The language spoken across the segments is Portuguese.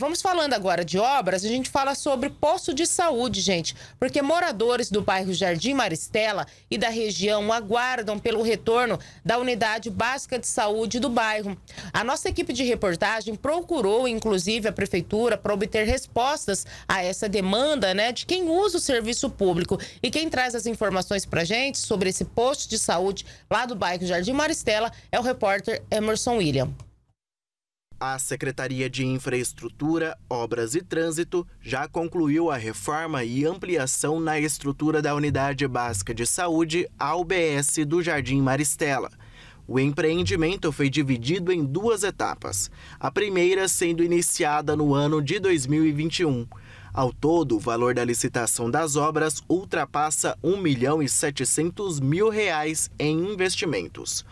Vamos falando agora de obras, a gente fala sobre posto de saúde, gente, porque moradores do bairro Jardim Maristela e da região aguardam pelo retorno da unidade básica de saúde do bairro. A nossa equipe de reportagem procurou, inclusive, a prefeitura para obter respostas a essa demanda, né, de quem usa o serviço público. E quem traz as informações para gente sobre esse posto de saúde lá do bairro Jardim Maristela é o repórter Emerson William. A Secretaria de Infraestrutura, Obras e Trânsito já concluiu a reforma e ampliação na estrutura da Unidade Básica de Saúde, a UBS, do Jardim Maristela. O empreendimento foi dividido em duas etapas, a primeira sendo iniciada no ano de 2021. Ao todo, o valor da licitação das obras ultrapassa R$ 1 milhão e 700 mil reais em investimentos.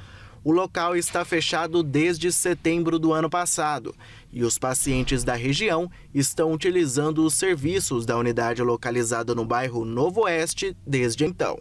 O local está fechado desde setembro do ano passado e os pacientes da região estão utilizando os serviços da unidade localizada no bairro Novo Oeste desde então.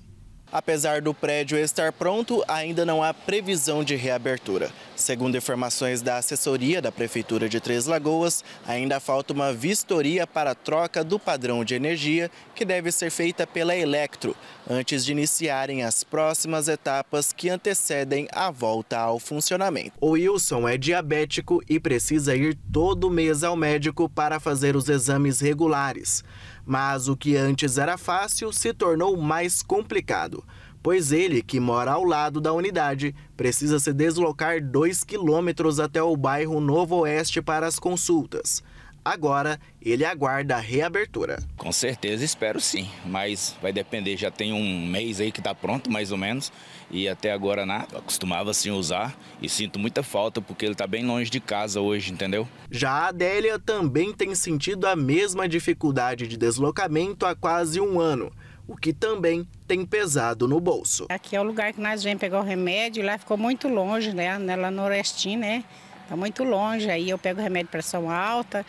Apesar do prédio estar pronto, ainda não há previsão de reabertura. Segundo informações da assessoria da Prefeitura de Três Lagoas, ainda falta uma vistoria para a troca do padrão de energia, que deve ser feita pela Electro, antes de iniciarem as próximas etapas que antecedem a volta ao funcionamento. O Wilson é diabético e precisa ir todo mês ao médico para fazer os exames regulares. Mas o que antes era fácil se tornou mais complicado, pois ele, que mora ao lado da unidade, precisa se deslocar 2 quilômetros até o bairro Novo Oeste para as consultas. Agora ele aguarda a reabertura. Com certeza espero sim, mas vai depender. Já tem um mês aí que está pronto, mais ou menos, e até agora nada. Acostumava sim usar e sinto muita falta porque ele está bem longe de casa hoje, entendeu? Já a Adélia também tem sentido a mesma dificuldade de deslocamento há quase um ano o que também tem pesado no bolso. Aqui é o lugar que nós vem pegar o remédio, lá ficou muito longe, né? Lá no Orestim, né? Está muito longe, aí eu pego remédio de pressão alta,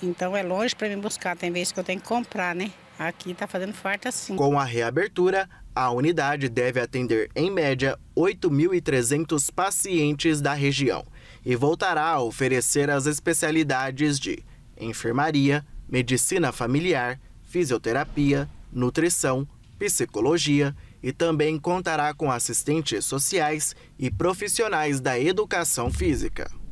então é longe para me buscar, tem vezes que eu tenho que comprar, né? Aqui está fazendo falta sim. Com a reabertura, a unidade deve atender, em média, 8.300 pacientes da região e voltará a oferecer as especialidades de enfermaria, medicina familiar, fisioterapia, nutrição, psicologia e também contará com assistentes sociais e profissionais da educação física.